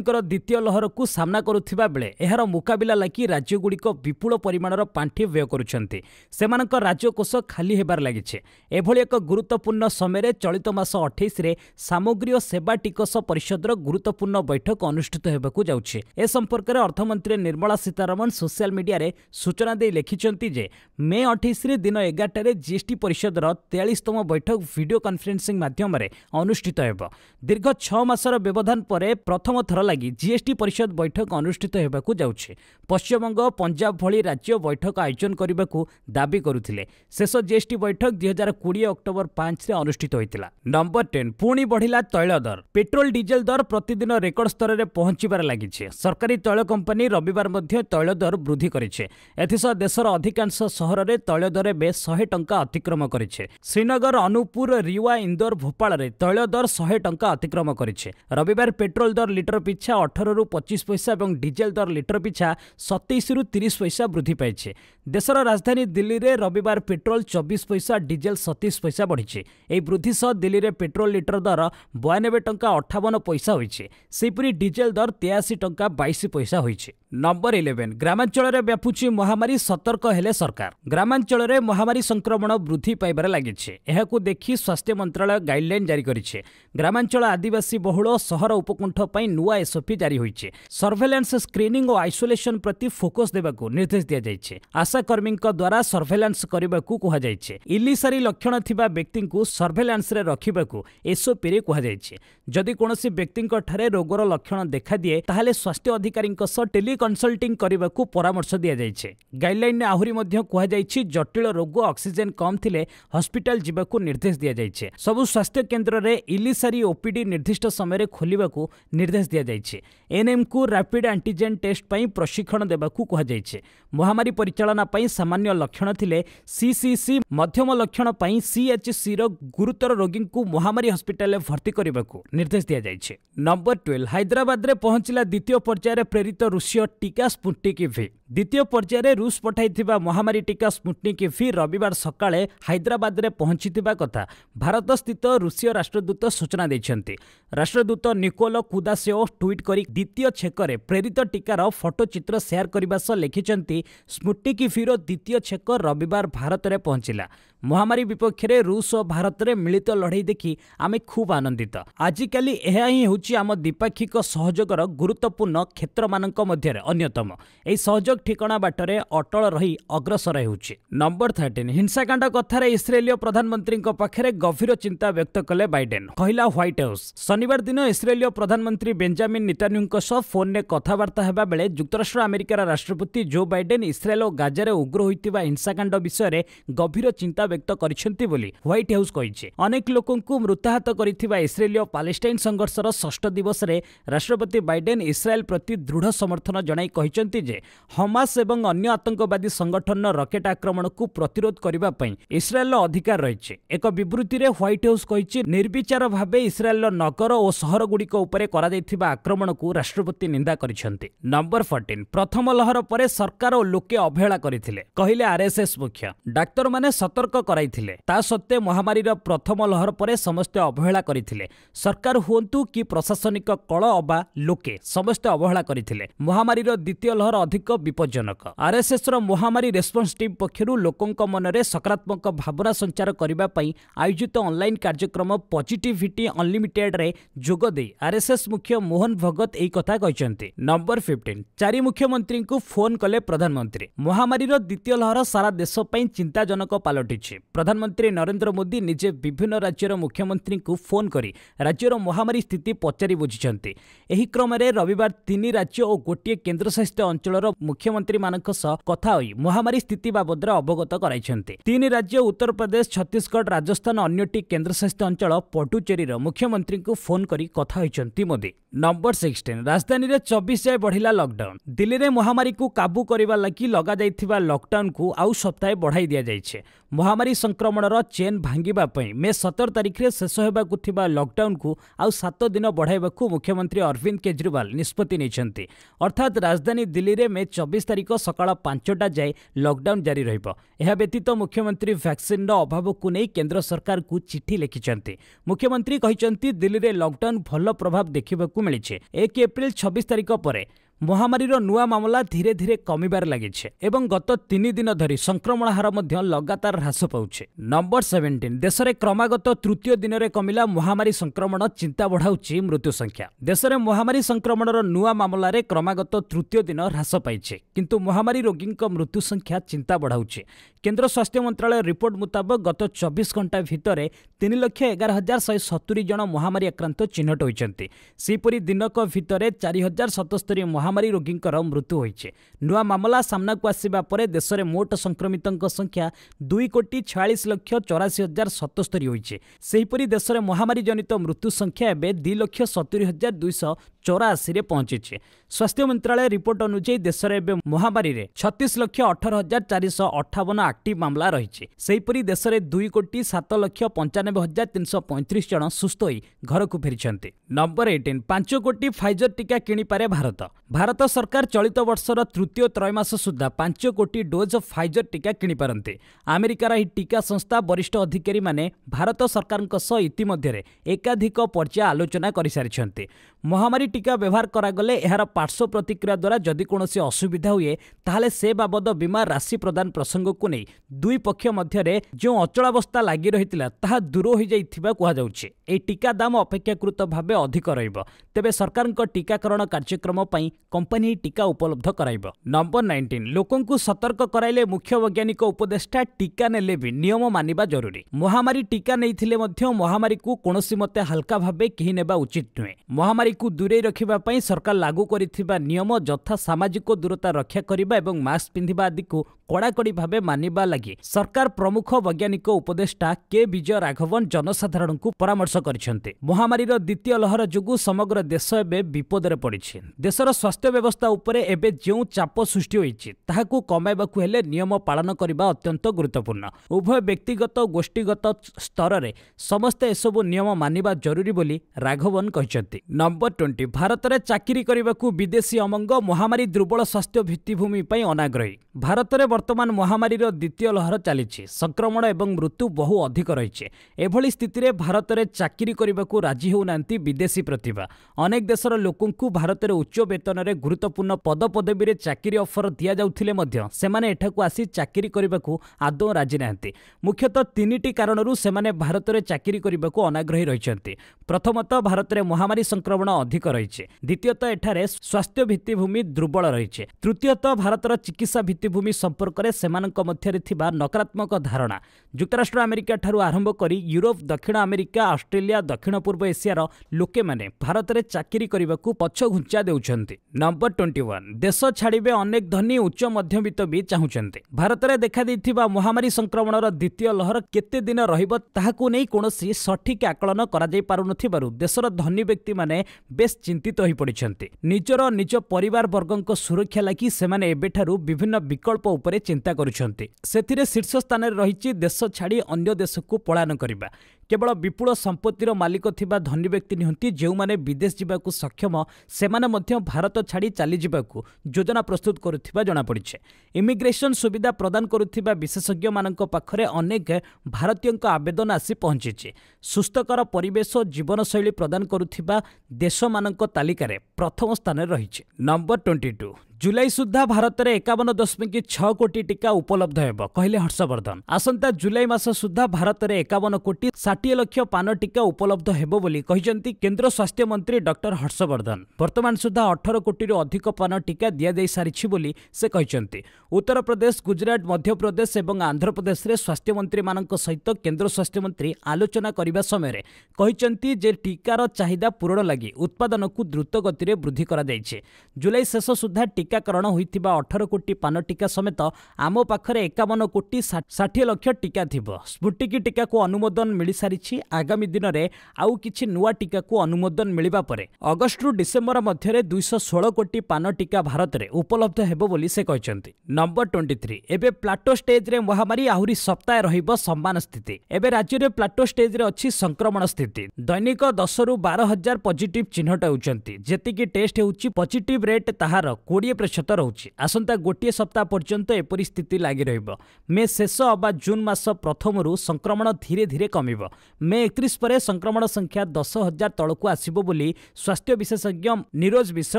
A: ମହାମାରୀଙ୍କର ଦ୍ୱିତୀୟ ଲହରକୁ ସାମ୍ନା କରୁଥିବା ବେଳେ ଏହାର ମୁକାବିଲା ଲାଗି ରାଜ୍ୟଗୁଡ଼ିକ ବିପୁଳ ପରିମାଣର ପାଣ୍ଠି ବ୍ୟୟ କରୁଛନ୍ତି ସେମାନଙ୍କ ରାଜ୍ୟକୋଷ ଖାଲି ହେବାରେ ଲାଗିଛି ଏଭଳି ଏକ ଗୁରୁତ୍ୱପୂର୍ଣ୍ଣ ସମୟରେ ଚଳିତ ମାସ ଅଠେଇଶରେ ସାମଗ୍ରୀ ଓ ସେବା ଟିକସ ପରିଷଦର ଗୁରୁତ୍ୱପୂର୍ଣ୍ଣ ବୈଠକ ଅନୁଷ୍ଠିତ ହେବାକୁ ଯାଉଛି ଏ ସମ୍ପର୍କରେ ଅର୍ଥମନ୍ତ୍ରୀ ନିର୍ମଳା ସୀତାରମଣ ସୋସିଆଲ ମିଡିଆରେ ସୂଚନା ଦେଇ ଲେଖିଛନ୍ତି ଯେ ମେ ଅଠେଇଶରେ ଦିନ ଏଗାରଟାରେ ଜିଏସ୍ଟି ପରିଷଦର ତେୟାଳିଶତମ ବୈଠକ ଭିଡ଼ିଓ କନ୍ଫରେନ୍ସିଂ ମାଧ୍ୟମରେ ଅନୁଷ୍ଠିତ ହେବ ଦୀର୍ଘ ଛଅ ମାସର ବ୍ୟବଧାନ ପରେ ପ୍ରଥମ ଥର ଲାଗି ଜିଏସ୍ଟି ପରିଷଦ ବୈଠକ ଅନୁଷ୍ଠିତ ହେବାକୁ ଯାଉଛି ପଶ୍ଚିମବଙ୍ଗ ପଞ୍ଜାବ ଭଳି ରାଜ୍ୟ ବୈଠକ ଆୟୋଜନ କରିବାକୁ ଦାବି କରୁଥିଲେ ଶେଷ ଜିଏସ୍ଟି ବୈଠକ ଦୁଇ ହଜାର କୋଡ଼ିଏ ଅକ୍ଟୋବର ପାଞ୍ଚରେ ଅନୁଷ୍ଠିତ ହୋଇଥିଲା ନମ୍ବର ଟେନ୍ ପୁଣି ବଢ଼ିଲା ତୈଳ ଦର ପେଟ୍ରୋଲ ଡିଜେଲ ଦର ପ୍ରତିଦିନ ରେକର୍ଡ ସ୍ତରରେ ପହଞ୍ଚିବାରେ ଲାଗିଛି ସରକାରୀ ତୈଳ କମ୍ପାନୀ ରବିବାର ମଧ୍ୟ ତୈଳ ଦର ବୃଦ୍ଧି କରିଛି ଏଥିସହ ଦେଶର ଅଧିକାଂଶ ସହରରେ ତୈଳ ଦର ଏବେ ଶହେ ଟଙ୍କା ଅତିକ୍ରମ କରିଛି ଶ୍ରୀନଗର ଅନୁପୁର ରିୱା ଇନ୍ଦୋର ଭୋପାଳରେ ତୈଳ ଦର ଶହେ ଟଙ୍କା ଅତିକ୍ରମ କରିଛି ରବିବାର ପେଟ୍ରୋଲ ଦର ଲିଟର ପିଛା ଅଠରରୁ ପଚିଶ ପଇସା ଏବଂ ଡିଜେଲ ଦର ଲିଟର ପିଛା ସତେଇଶରୁ ତିରିଶ ପଇସା ବୃଦ୍ଧି ପାଇଛି ଦେଶର ରାଜଧାନୀ ଦିଲ୍ଲୀରେ ରବିବାର ପେଟ୍ରୋଲ ଚବିଶ ପଇସା ଡିଜେଲ ସତେଇଶ ପଇସା ବଢ଼ିଛି ଏହି ବୃଦ୍ଧି ସହ ଦିଲ୍ଲୀରେ ପେଟ୍ରୋଲ ଲିଟର ଦର ବୟାନବେ ଟଙ୍କା ଅଠାବନ ପଇସା ହୋଇଛି ସେହିପରି ଡିଜେଲ ଦର ତେୟାଅଶୀ ଟଙ୍କା ବାଇଶ ପଇସା ହୋଇଛି ନମ୍ବର ଇଲେଭେନ୍ ଗ୍ରାମାଞ୍ଚଳରେ ବ୍ୟାପୁଛି ମହାମାରୀ ସତର୍କ ହେଲେ ସରକାର ଗ୍ରାମାଞ୍ଚଳରେ ମହାମାରୀ ସଂକ୍ରମଣ ବୃଦ୍ଧି ପାଇବାରେ ଲାଗିଛି ଏହାକୁ ଦେଖି ସ୍ୱାସ୍ଥ୍ୟ ମନ୍ତ୍ରଣାଳୟ ଗାଇଡ୍ଲାଇନ୍ ଜାରି କରିଛି ଗ୍ରାମାଞ୍ଚଳ ଆଦିବାସୀ ବହୁଳ ସହର ଉପକଣ୍ଠ ପାଇଁ ନୂଆ ଏସ୍ଓପି ଜାରି ହୋଇଛି ସର୍ଭେଲାନ୍ସ ସ୍କ୍ରିନିଂ ଓ ଆଇସୋଲେସନ୍ ପ୍ରତି ଫୋକସ୍ ଦେବାକୁ ନିର୍ଦ୍ଦେଶ ଦିଆଯାଇଛି ଆଶାକର୍ମୀଙ୍କ ଦ୍ୱାରା ସର୍ଭେଲାନ୍ସ କରିବାକୁ କୁହାଯାଇଛି ଇଲିସାରି ଲକ୍ଷଣ ଥିବା ବ୍ୟକ୍ତିଙ୍କୁ ସର୍ଭେଲାନ୍ସରେ ରଖିବାକୁ ଏସ୍ଓପିରେ କୁହାଯାଇଛି ଯଦି କୌଣସି ବ୍ୟକ୍ତିଙ୍କଠାରେ ରୋଗର ଲକ୍ଷଣ ଦେଖାଦିଏ ତାହେଲେ ସ୍ୱାସ୍ଥ୍ୟ ଅଧିକାରୀଙ୍କ ସହ ଟେଲି କନ୍ସଲ୍ଟିଂ କରିବାକୁ ପରାମର୍ଶ ଦିଆଯାଇଛି ଗାଇଡ୍ଲାଇନ୍ରେ ଆହୁରି ମଧ୍ୟ କୁହାଯାଇଛି ଜଟିଳ ରୋଗ ଅକ୍ସିଜେନ୍ କମ୍ ଥିଲେ ହସ୍ପିଟାଲ ଯିବାକୁ ନିର୍ଦ୍ଦେଶ ଦିଆଯାଇଛି ସବୁ ସ୍ୱାସ୍ଥ୍ୟ କେନ୍ଦ୍ରରେ ଇଲିସାରି ଓପିଡି ନିର୍ଦ୍ଦିଷ୍ଟ ସମୟରେ ଖୋଲିବାକୁ ନିର୍ଦ୍ଦେଶ ଦିଆଯାଇଛି ଏନ୍ଏମ୍କୁ ର୍ୟାପିଡ୍ ଆଣ୍ଟିଜେନ୍ ଟେଷ୍ଟ ପାଇଁ ପ୍ରଶିକ୍ଷଣ ଦେବାକୁ କୁହାଯାଇଛି ମହାମାରୀ ପରିଚାଳନା ପାଇଁ ସାମାନ୍ୟ ଲକ୍ଷଣ ଥିଲେ ସିସିସି ମଧ୍ୟମ ଲକ୍ଷଣ ପାଇଁ ସିଏଚ୍ସିର ଗୁରୁତର ରୋଗୀଙ୍କୁ ମହାମାରୀ ହସ୍ପିଟାଲରେ ଭର୍ତ୍ତି କରିବାକୁ ନିର୍ଦ୍ଦେଶ ଦିଆଯାଇଛି ନମ୍ବର ଟ୍ୱେଲ୍ଭ ହାଇଦ୍ରାବାଦରେ ପହଞ୍ଚିଲା ଦ୍ୱିତୀୟ ପର୍ଯ୍ୟାୟରେ ପ୍ରେରିତ ରୁଷୀୟ टीका स्पुटनिक भी ଦ୍ୱିତୀୟ ପର୍ଯ୍ୟାୟରେ ରୁଷ ପଠାଇଥିବା ମହାମାରୀ ଟିକା ସ୍ମୁଟନିକ୍ ଭି ରବିବାର ସକାଳେ ହାଇଦ୍ରାବାଦରେ ପହଞ୍ଚିଥିବା କଥା ଭାରତସ୍ଥିତ ରୁଷୀୟ ରାଷ୍ଟ୍ରଦୂତ ସୂଚନା ଦେଇଛନ୍ତି ରାଷ୍ଟ୍ରଦୂତ ନିକୋଲ କୁଦାସେଓ ଟ୍ୱିଟ୍ କରି ଦ୍ୱିତୀୟ ଛେକରେ ପ୍ରେରିତ ଟିକାର ଫଟୋଚିତ୍ର ସେୟାର କରିବା ସହ ଲେଖିଛନ୍ତି ସ୍ମୁଟନିକ୍ ଭିର ଦ୍ୱିତୀୟ ଛେକ ରବିବାର ଭାରତରେ ପହଞ୍ଚିଲା ମହାମାରୀ ବିପକ୍ଷରେ ରୁଷ ଓ ଭାରତରେ ମିଳିତ ଲଢ଼େଇ ଦେଖି ଆମେ ଖୁବ୍ ଆନନ୍ଦିତ ଆଜିକାଲି ଏହା ହିଁ ହେଉଛି ଆମ ଦ୍ୱିପାକ୍ଷିକ ସହଯୋଗର ଗୁରୁତ୍ୱପୂର୍ଣ୍ଣ କ୍ଷେତ୍ରମାନଙ୍କ ମଧ୍ୟରେ ଅନ୍ୟତମ ଏହି ସହଯୋଗ ଅଭିଯୋଗ ଠିକଣା ବାଟରେ ଅଟଳ ରହି ଅଗ୍ରସର ହେଉଛି ନମ୍ବର ଥାର୍ଟିନ୍ ହିଂସାକାଣ୍ଡ କଥାରେ ଇସ୍ରାଏଲୀୟ ପ୍ରଧାନମନ୍ତ୍ରୀଙ୍କ ପାଖରେ ଗଭୀର ଚିନ୍ତା ବ୍ୟକ୍ତ କଲେ ବାଇଡେନ୍ କହିଲା ହ୍ୱାଇଟ୍ ହାଉସ୍ ଶନିବାର ଦିନ ଇସ୍ରାଏଲୀୟ ପ୍ରଧାନମନ୍ତ୍ରୀ ବେଞ୍ଜାମିନ୍ ନିତାନ୍ୟୁଙ୍କ ସହ ଫୋନ୍ରେ କଥାବାର୍ତ୍ତା ହେବା ବେଳେ ଯୁକ୍ତରାଷ୍ଟ୍ର ଆମେରିକାର ରାଷ୍ଟ୍ରପତି ଜୋ ବାଇଡେନ୍ ଇସ୍ରାଏଲ ଓ ଗାଜାରେ ଉଗ୍ର ହୋଇଥିବା ହିଂସାକାଣ୍ଡ ବିଷୟରେ ଗଭୀର ଚିନ୍ତା ବ୍ୟକ୍ତ କରିଛନ୍ତି ବୋଲି ହ୍ୱାଇଟ୍ ହାଉସ୍ କହିଛି ଅନେକ ଲୋକଙ୍କୁ ମୃତାହତ କରିଥିବା ଇସ୍ରାଏଲୀୟ ପାଲେଷ୍ଟାଇନ୍ ସଂଘର୍ଷର ଷଷ୍ଠ ଦିବସରେ ରାଷ୍ଟ୍ରପତି ବାଇଡେନ୍ ଇସ୍ରାଏଲ ପ୍ରତି ଦୃଢ଼ ସମର୍ଥନ ଜଣାଇ କହିଛନ୍ତି ଯେ ହମାସ ଏବଂ ଅନ୍ୟ ଆତଙ୍କବାଦୀ ସଂଗଠନର ରକେଟ୍ ଆକ୍ରମଣକୁ ପ୍ରତିରୋଧ କରିବା ପାଇଁ ଇସ୍ରାଏଲର ଅଧିକାର ରହିଛି ଏକ ବିବୃତ୍ତିରେ ହ୍ୱାଇଟ୍ ହାଉସ୍ କହିଛି ନିର୍ବିଚାର ଭାବେ ଇସ୍ରାଏଲର ନଗର ଓ ସହରଗୁଡ଼ିକ ଉପରେ କରାଯାଇଥିବା ଆକ୍ରମଣକୁ ରାଷ୍ଟ୍ରପତି ନିନ୍ଦା କରିଛନ୍ତି ନମ୍ବର ଫର୍ଟିନ୍ ପ୍ରଥମ ଲହର ପରେ ସରକାର ଓ ଲୋକେ ଅବହେଳା କରିଥିଲେ କହିଲେ ଆର୍ଏସ୍ଏସ୍ ମୁଖ୍ୟ ଡାକ୍ତରମାନେ ସତର୍କ କରାଇଥିଲେ ତା ସତ୍ତ୍ୱେ ମହାମାରୀର ପ୍ରଥମ ଲହର ପରେ ସମସ୍ତେ ଅବହେଳା କରିଥିଲେ ସରକାର ହୁଅନ୍ତୁ କି ପ୍ରଶାସନିକ କଳ ଅବା ଲୋକେ ସମସ୍ତେ ଅବହେଳା କରିଥିଲେ ମହାମାରୀର ଦ୍ୱିତୀୟ ଲହର ଅଧିକ ବିପଜ୍ଜନକ ଆର୍ଏସ୍ଏସ୍ର ମହାମାରୀ ରେସ୍ପନ୍ସ ଟିମ୍ ପକ୍ଷରୁ ଲୋକଙ୍କ ମନରେ ସକାରାତ୍ମକ ଭାବନା ସଞ୍ଚାର କରିବା ପାଇଁ ଆୟୋଜିତ ଅନ୍ଲାଇନ୍ କାର୍ଯ୍ୟକ୍ରମ ପଜିଟିଭିଟି ଅନ୍ଲିମିଟେଡ୍ରେ ଯୋଗ ଦେଇ ଆର୍ଏସ୍ଏସ୍ ମୁଖ୍ୟ ମୋହନ ଭଗତ ଏହି କଥା କହିଛନ୍ତି ନମ୍ବର ଫିଫ୍ଟିନ୍ ଚାରି ମୁଖ୍ୟମନ୍ତ୍ରୀଙ୍କୁ ଫୋନ୍ କଲେ ପ୍ରଧାନମନ୍ତ୍ରୀ ମହାମାରୀର ଦ୍ୱିତୀୟ ଲହର ସାରା ଦେଶ ପାଇଁ ଚିନ୍ତାଜନକ ପାଲଟିଛି ପ୍ରଧାନମନ୍ତ୍ରୀ ନରେନ୍ଦ୍ର ମୋଦି ନିଜେ ବିଭିନ୍ନ ରାଜ୍ୟର ମୁଖ୍ୟମନ୍ତ୍ରୀଙ୍କୁ ଫୋନ୍ କରି ରାଜ୍ୟର ମହାମାରୀ ସ୍ଥିତି ପଚାରି ବୁଝିଛନ୍ତି ଏହି କ୍ରମରେ ରବିବାର ତିନି ରାଜ୍ୟ ଓ ଗୋଟିଏ କେନ୍ଦ୍ରଶାସିତ ଅଞ୍ଚଳର ମୁଖ୍ୟ ମୁଖ୍ୟମନ୍ତ୍ରୀମାନଙ୍କ ସହ କଥା ହୋଇ ମହାମାରୀ ସ୍ଥିତି ବାବଦରେ ଅବଗତ କରାଇଛନ୍ତି ତିନି ରାଜ୍ୟ ଉତ୍ତରପ୍ରଦେଶ ଛତିଶଗଡ଼ ରାଜସ୍ଥାନ ଅନ୍ୟଟି କେନ୍ଦ୍ରଶାସିତ ଅଞ୍ଚଳ ପଟୁଚେରୀର ମୁଖ୍ୟମନ୍ତ୍ରୀଙ୍କୁ ଫୋନ୍ କରି କଥା ହୋଇଛନ୍ତି ମୋଦି ନମ୍ବର ସିକ୍ସଟିନ୍ ରାଜଧାନୀରେ ଚବିଶ ଯାଏ ବଢ଼ିଲା ଲକଡାଉନ୍ ଦିଲ୍ଲୀରେ ମହାମାରୀକୁ କାବୁ କରିବା ଲାଗି ଲଗାଯାଇଥିବା ଲକଡାଉନକୁ ଆଉ ସପ୍ତାହେ ବଢ଼ାଇ ଦିଆଯାଇଛି ମହାମାରୀ ସଂକ୍ରମଣର ଚେନ୍ ଭାଙ୍ଗିବା ପାଇଁ ମେ ସତର ତାରିଖରେ ଶେଷ ହେବାକୁ ଥିବା ଲକଡାଉନକୁ ଆଉ ସାତ ଦିନ ବଢ଼ାଇବାକୁ ମୁଖ୍ୟମନ୍ତ୍ରୀ ଅରବିନ୍ଦ କେଜରିୱାଲ ନିଷ୍ପତ୍ତି ନେଇଛନ୍ତି ଅର୍ଥାତ୍ ରାଜଧାନୀ ଦିଲ୍ଲୀରେ ମେ ଚବିଶ ତାରିଖ ସକାଳ ପାଞ୍ଚଟା ଯାଏ ଲକଡାଉନ୍ ଜାରି ରହିବ ଏହା ବ୍ୟତୀତ ମୁଖ୍ୟମନ୍ତ୍ରୀ ଭ୍ୟାକ୍ସିନ୍ର ଅଭାବକୁ ନେଇ କେନ୍ଦ୍ର ସରକାରକୁ ଚିଠି ଲେଖିଛନ୍ତି ମୁଖ୍ୟମନ୍ତ୍ରୀ କହିଛନ୍ତି ଦିଲ୍ଲୀରେ ଲକଡାଉନ୍ ଭଲ ପ୍ରଭାବ ଦେଖିବାକୁ ମିଳିଛି ଏକ ଏପ୍ରିଲ ଛବିଶ ତାରିଖ ପରେ ମହାମାରୀର ନୂଆ ମାମଲା ଧୀରେ ଧୀରେ କମିବାରେ ଲାଗିଛି ଏବଂ ଗତ ତିନି ଦିନ ଧରି ସଂକ୍ରମଣ ହାର ମଧ୍ୟ ଲଗାତାର ହ୍ରାସ ପାଉଛି ନମ୍ବର ସେଭେଣ୍ଟିନ୍ ଦେଶରେ କ୍ରମାଗତ ତୃତୀୟ ଦିନରେ କମିଲା ମହାମାରୀ ସଂକ୍ରମଣ ଚିନ୍ତା ବଢ଼ାଉଛି ମୃତ୍ୟୁ ସଂଖ୍ୟା ଦେଶରେ ମହାମାରୀ ସଂକ୍ରମଣର ନୂଆ ମାମଲାରେ କ୍ରମାଗତ ତୃତୀୟ ଦିନ ହ୍ରାସ ପାଇଛି କିନ୍ତୁ ମହାମାରୀ ରୋଗୀଙ୍କ ମୃତ୍ୟୁ ସଂଖ୍ୟା ଚିନ୍ତା ବଢ଼ାଉଛି କେନ୍ଦ୍ର ସ୍ୱାସ୍ଥ୍ୟ ମନ୍ତ୍ରଣାଳୟ ରିପୋର୍ଟ ମୁତାବକ ଗତ ଚବିଶ ଘଣ୍ଟା ଭିତରେ ତିନି ଲକ୍ଷ ଏଗାର ହଜାର ଶହେ ସତୁରି ଜଣ ମହାମାରୀ ଆକ୍ରାନ୍ତ ଚିହ୍ନଟ ହୋଇଛନ୍ତି ସେହିପରି ଦିନକ ଭିତରେ ଚାରି ହଜାର ସତସ୍ତରି ମହା ମହାମାରୀ ରୋଗୀଙ୍କର ମୃତ୍ୟୁ ହୋଇଛି ନୂଆ ମାମଲା ସାମ୍ନାକୁ ଆସିବା ପରେ ଦେଶରେ ମୋଟ ସଂକ୍ରମିତଙ୍କ ସଂଖ୍ୟା ଦୁଇ କୋଟି ଛୟାଳିଶ ଲକ୍ଷ ଚଉରାଶି ହଜାର ସତସ୍ତରୀ ହୋଇଛି ସେହିପରି ଦେଶରେ ମହାମାରୀ ଜନିତ ମୃତ୍ୟୁ ସଂଖ୍ୟା ଏବେ ଦୁଇ ଲକ୍ଷ ସତୁରି ହଜାର ଦୁଇଶହ ଚଉରାଅଶୀରେ ପହଞ୍ଚିଛି ସ୍ୱାସ୍ଥ୍ୟ ମନ୍ତ୍ରାଳୟ ରିପୋର୍ଟ ଅନୁଯାୟୀ ଦେଶରେ ଏବେ ମହାମାରୀରେ ଛତିଶ ଲକ୍ଷ ଅଠର ହଜାର ଚାରିଶହ ଅଠାବନ ଆକ୍ଟିଭ୍ ମାମଲା ରହିଛି ସେହିପରି ଦେଶରେ ଦୁଇ କୋଟି ସାତ ଲକ୍ଷ ପଞ୍ଚାନବେ ହଜାର ତିନିଶହ ପଇଁତିରିଶ ଜଣ ସୁସ୍ଥ ହୋଇ ଘରକୁ ଫେରିଛନ୍ତି ନମ୍ବର ଏଇଟିନ୍ ପାଞ୍ଚ କୋଟି ଫାଇଜର ଟିକା କିଣିପାରେ ଭାରତ ଭାରତ ସରକାର ଚଳିତ ବର୍ଷର ତୃତୀୟ ତ୍ରୟମାସ ସୁଦ୍ଧା ପାଞ୍ଚ କୋଟି ଡୋଜ୍ ଫାଇଜର ଟିକା କିଣିପାରନ୍ତି ଆମେରିକାର ଏହି ଟିକା ସଂସ୍ଥା ବରିଷ୍ଠ ଅଧିକାରୀମାନେ ଭାରତ ସରକାରଙ୍କ ସହ ଇତିମଧ୍ୟରେ ଏକାଧିକ ପର୍ଯ୍ୟାୟ ଆଲୋଚନା କରିସାରିଛନ୍ତି ମହାମାରୀ ଟୀକା ବ୍ୟବହାର କରାଗଲେ ଏହାର ପାର୍ଶ୍ୱ ପ୍ରତିକ୍ରିୟା ଦ୍ୱାରା ଯଦି କୌଣସି ଅସୁବିଧା ହୁଏ ତାହେଲେ ସେ ବାବଦ ବୀମା ରାଶି ପ୍ରଦାନ ପ୍ରସଙ୍ଗକୁ ନେଇ ଦୁଇ ପକ୍ଷ ମଧ୍ୟରେ ଯେଉଁ ଅଚଳାବସ୍ଥା ଲାଗି ରହିଥିଲା ତାହା ଦୂର ହୋଇଯାଇଥିବା କୁହାଯାଉଛି ଏହି ଟୀକା ଦାମ ଅପେକ୍ଷାକୃତ ଭାବେ ଅଧିକ ରହିବ ତେବେ ସରକାରଙ୍କ ଟୀକାକରଣ କାର୍ଯ୍ୟକ୍ରମ ପାଇଁ କମ୍ପାନୀ ଏହି ଟୀକା ଉପଲବ୍ଧ କରାଇବ ନମ୍ବର ନାଇଣ୍ଟିନ୍ ଲୋକଙ୍କୁ ସତର୍କ କରାଇଲେ ମୁଖ୍ୟ ବୈଜ୍ଞାନିକ ଉପଦେଷ୍ଟା ଟୀକା ନେଲେ ବି ନିୟମ ମାନିବା ଜରୁରୀ ମହାମାରୀ ଟୀକା ନେଇଥିଲେ ମଧ୍ୟ ମହାମାରୀକୁ କୌଣସି ମତେ ହାଲକା ଭାବେ କେହି ନେବା ଉଚିତ ନୁହେଁ ମହାମାରୀକୁ ଦୂରେଇ ରଖିବା ପାଇଁ ସରକାର ଲାଗୁ କରିଥିବା ନିୟମ ଯଥା ସାମାଜିକ ଦୂରତା ରକ୍ଷା କରିବା ଏବଂ ମାସ୍କ ପିନ୍ଧିବା ଆଦିକୁ କଡ଼ାକଡ଼ି ଭାବେ ମାନିବା ଲାଗି ସରକାର ପ୍ରମୁଖ ବୈଜ୍ଞାନିକ ଉପଦେଷ୍ଟା କେ ବିଜୟ ରାଘବନ ଜନସାଧାରଣଙ୍କୁ ପରାମର୍ଶ କରିଛନ୍ତି ମହାମାରୀର ଦ୍ୱିତୀୟ ଲହର ଯୋଗୁଁ ସମଗ୍ର ଦେଶ ଏବେ ବିପଦରେ ପଡ଼ିଛି ଦେଶର ସ୍ୱାସ୍ଥ୍ୟ ବ୍ୟବସ୍ଥା ଉପରେ ଏବେ ଯେଉଁ ଚାପ ସୃଷ୍ଟି ହୋଇଛି ତାହାକୁ କମାଇବାକୁ ହେଲେ ନିୟମ ପାଳନ କରିବା ଅତ୍ୟନ୍ତ ଗୁରୁତ୍ୱପୂର୍ଣ୍ଣ ଉଭୟ ବ୍ୟକ୍ତିଗତ ଗୋଷ୍ଠୀଗତ ସ୍ତରରେ ସମସ୍ତେ ଏସବୁ ନିୟମ ମାନିବା ଜରୁରୀ ବୋଲି ରାଘବନ କହିଛନ୍ତି ନମ୍ବର ଟ୍ୱେଣ୍ଟି ଭାରତରେ ଚାକିରି କରିବାକୁ ବିଦେଶୀ ଅମଙ୍ଗ ମହାମାରୀ ଦୁର୍ବଳ ସ୍ୱାସ୍ଥ୍ୟ ଭିତ୍ତିଭୂମି ପାଇଁ ଅନାଗ୍ରହୀ ଭାରତରେ ବର୍ତ୍ତମାନ ମହାମାରୀର ଦ୍ୱିତୀୟ ଲହର ଚାଲିଛି ସଂକ୍ରମଣ ଏବଂ ମୃତ୍ୟୁ ବହୁ ଅଧିକ ରହିଛି ଏଭଳି ସ୍ଥିତିରେ ଭାରତରେ ଚାକିରି କରିବାକୁ ରାଜି ହେଉନାହାନ୍ତି ବିଦେଶୀ ପ୍ରତିଭା ଅନେକ ଦେଶର ଲୋକଙ୍କୁ ଭାରତରେ ଉଚ୍ଚ ବେତନରେ ଗୁରୁତ୍ୱପୂର୍ଣ୍ଣ ପଦପଦବୀରେ ଚାକିରି ଅଫର ଦିଆଯାଉଥିଲେ ମଧ୍ୟ ସେମାନେ ଏଠାକୁ ଆସି ଚାକିରି କରିବାକୁ ଆଦୌ ରାଜି ନାହାନ୍ତି ମୁଖ୍ୟତଃ ତିନିଟି କାରଣରୁ ସେମାନେ ଭାରତରେ ଚାକିରି କରିବାକୁ ଅନାଗ୍ରହୀ ରହିଛନ୍ତି ପ୍ରଥମତଃ ଭାରତରେ ମହାମାରୀ ସଂକ୍ରମଣ ଅଧିକ ରହିଛି ଦ୍ୱିତୀୟତଃ ଏଠାରେ ସ୍ୱାସ୍ଥ୍ୟ ଭିତ୍ତିଭୂମି ଦୁର୍ବଳ ରହିଛି ତୃତୀୟତଃ ଭାରତର ଚିକିତ୍ସା ଭିତ୍ତିଭୂମି ସମ୍ପର୍କରେ ସେମାନଙ୍କ ମଧ୍ୟରେ ଥିବା ନକାରାତ୍ମକ ଧାରଣା ଯୁକ୍ତରାଷ୍ଟ୍ର ଆମେରିକାଠାରୁ ଆରମ୍ଭ କରି ୟୁରୋପ ଦକ୍ଷିଣ ଆମେରିକା ଅଷ୍ଟ୍ରେଲିଆ ଦକ୍ଷିଣ ପୂର୍ବ ଏସିଆର ଲୋକେମାନେ ଭାରତରେ ଚାକିରି କରିବାକୁ ପଛଘୁଞ୍ଚା ଦେଉଛନ୍ତି ନମ୍ବର ଟ୍ୱେଣ୍ଟି ୱାନ୍ ଦେଶ ଛାଡ଼ିବେ ଅନେକ ଧନୀ ଉଚ୍ଚ ମଧ୍ୟବିତ୍ତ ବି ଚାହୁଁଛନ୍ତି ଭାରତରେ ଦେଖାଦେଇଥିବା ମହାମାରୀ ସଂକ୍ରମଣର ଦ୍ୱିତୀୟ ଲହର କେତେ ଦିନ ରହିବ ତାହାକୁ ନେଇ କୌଣସି ସଠିକ୍ ଆକଳନ କରାଯାଇପାରୁନଥିବାରୁ ଦେଶର ଧନୀ ବ୍ୟକ୍ତିମାନେ ବେଶ୍ ଚିନ୍ତିତ ହୋଇ ପଡ଼ିଛନ୍ତି ନିଜର ନିଜ ପରିବାରବର୍ଗଙ୍କ ସୁରକ୍ଷା ଲାଗି ସେମାନେ ଏବେଠାରୁ ବିଭିନ୍ନ ବିକଳ୍ପ ଉପରେ ଚିନ୍ତା କରୁଛନ୍ତି ସେଥିରେ ଶୀର୍ଷ ସ୍ଥାନରେ ରହିଛି ଦେଶ ଛାଡ଼ି ଅନ୍ୟ ଦେଶକୁ ପଳାୟନ କରିବା କେବଳ ବିପୁଳ ସମ୍ପତ୍ତିର ମାଲିକ ଥିବା ଧନୀ ବ୍ୟକ୍ତି ନୁହନ୍ତି ଯେଉଁମାନେ ବିଦେଶ ଯିବାକୁ ସକ୍ଷମ ସେମାନେ ମଧ୍ୟ ଭାରତ ଛାଡ଼ି ଚାଲିଯିବାକୁ ଯୋଜନା ପ୍ରସ୍ତୁତ କରୁଥିବା ଜଣାପଡ଼ିଛି ଇମିଗ୍ରେସନ୍ ସୁବିଧା ପ୍ରଦାନ କରୁଥିବା ବିଶେଷଜ୍ଞମାନଙ୍କ ପାଖରେ ଅନେକ ଭାରତୀୟଙ୍କ ଆବେଦନ ଆସି ପହଞ୍ଚିଛି ସୁସ୍ଥକର ପରିବେଶ ଜୀବନଶୈଳୀ ପ୍ରଦାନ କରୁଥିବା ଦେଶମାନଙ୍କ ତାଲିକାରେ ପ୍ରଥମ ସ୍ଥାନରେ ରହିଛି ନମ୍ବର ଟ୍ୱେଣ୍ଟି ଟୁ ଜୁଲାଇ ସୁଦ୍ଧା ଭାରତରେ ଏକାବନ ଦଶମିକ ଛଅ କୋଟି ଟିକା ଉପଲବ୍ଧ ହେବ କହିଲେ ହର୍ଷବର୍ଦ୍ଧନ ଆସନ୍ତା ଜୁଲାଇ ମାସ ସୁଦ୍ଧା ଭାରତରେ ଏକାବନ କୋଟି ଷାଠିଏ ଲକ୍ଷ ପାନ ଟିକା ଉପଲବ୍ଧ ହେବ ବୋଲି କହିଛନ୍ତି କେନ୍ଦ୍ର ସ୍ୱାସ୍ଥ୍ୟମନ୍ତ୍ରୀ ଡକ୍ଟର ହର୍ଷବର୍ଦ୍ଧନ ବର୍ତ୍ତମାନ ସୁଦ୍ଧା ଅଠର କୋଟିରୁ ଅଧିକ ପାନ ଟିକା ଦିଆଯାଇ ସାରିଛି ବୋଲି ସେ କହିଛନ୍ତି ଉତ୍ତରପ୍ରଦେଶ ଗୁଜରାଟ ମଧ୍ୟପ୍ରଦେଶ ଏବଂ ଆନ୍ଧ୍ରପ୍ରଦେଶରେ ସ୍ୱାସ୍ଥ୍ୟମନ୍ତ୍ରୀମାନଙ୍କ ସହିତ କେନ୍ଦ୍ର ସ୍ୱାସ୍ଥ୍ୟମନ୍ତ୍ରୀ ଆଲୋଚନା କରିବା ସମୟରେ କହିଛନ୍ତି ଯେ ଟିକାର ଚାହିଦା ପୂରଣ ଲାଗି ଉତ୍ପାଦନକୁ ଦ୍ରୁତ ଗତିରେ ବୃଦ୍ଧି କରାଯାଇଛି ଜୁଲାଇ ଶେଷ ସୁଦ୍ଧା ଟିକାକରଣ ହୋଇଥିବା ଅଠର କୋଟି ପାନ ଟିକା ସମେତ ଆମ ପାଖରେ ଏକାବନ କୋଟି ଷାଠିଏ ଲକ୍ଷ ଟିକା ଥିବ ସ୍ପୁଟିକ ଟିକାକୁ ଅନୁମୋଦନ ମିଳିସାରିଛି ଆଗାମୀ ଦିନରେ ଆଉ କିଛି ନୂଆ ଟିକାକୁ ଅନୁମୋଦନ ମିଳିବା ପରେ ଅଗଷ୍ଟରୁ ଡିସେମ୍ବର ମଧ୍ୟରେ ଦୁଇଶହ ଷୋହଳ କୋଟି ପାନ ଟିକା ଭାରତରେ ଉପଲବ୍ଧ ହେବ ବୋଲି ସେ କହିଛନ୍ତି ନମ୍ବର ଟ୍ୱେଣ୍ଟି ଥ୍ରୀ ଏବେ ପ୍ଲାଟୋ ଷ୍ଟେଜ୍ରେ ମହାମାରୀ ଆହୁରି ସପ୍ତାହେ ରହିବ ସମ୍ମାନ ସ୍ଥିତି ଏବେ ରାଜ୍ୟରେ ପ୍ଲାଟୋ ଷ୍ଟେଜ୍ରେ ଅଛି ସଂକ୍ରମଣ ସ୍ଥିତି ଦୈନିକ ଦଶରୁ ବାର ହଜାର ପଜିଟିଭ୍ ଚିହ୍ନଟ ହେଉଛନ୍ତି ଯେତିକି ଟେଷ୍ଟ ହେଉଛି ପଜିଟିଭ୍ ରେଟ୍ ତାହାର କୋଡ଼ିଏ ପ୍ରତିଶତ ରହୁଛି ଆସନ୍ତା ଗୋଟିଏ ସପ୍ତାହ ପର୍ଯ୍ୟନ୍ତ ଏପରି ସ୍ଥିତି ଲାଗି ରହିବ ମେ ଶେଷ ବା ଜୁନ୍ ମାସ ପ୍ରଥମରୁ ସଂକ୍ରମଣ ଧୀରେ ଧୀରେ କମିବ ମେ ଏକତିରିଶ ପରେ ସଂକ୍ରମଣ ସଂଖ୍ୟା ଦଶ ହଜାର ତଳକୁ ଆସିବ ବୋଲି ସ୍ୱାସ୍ଥ୍ୟ ବିଶେଷଜ୍ଞ ନିରୋଜ ମିଶ୍ର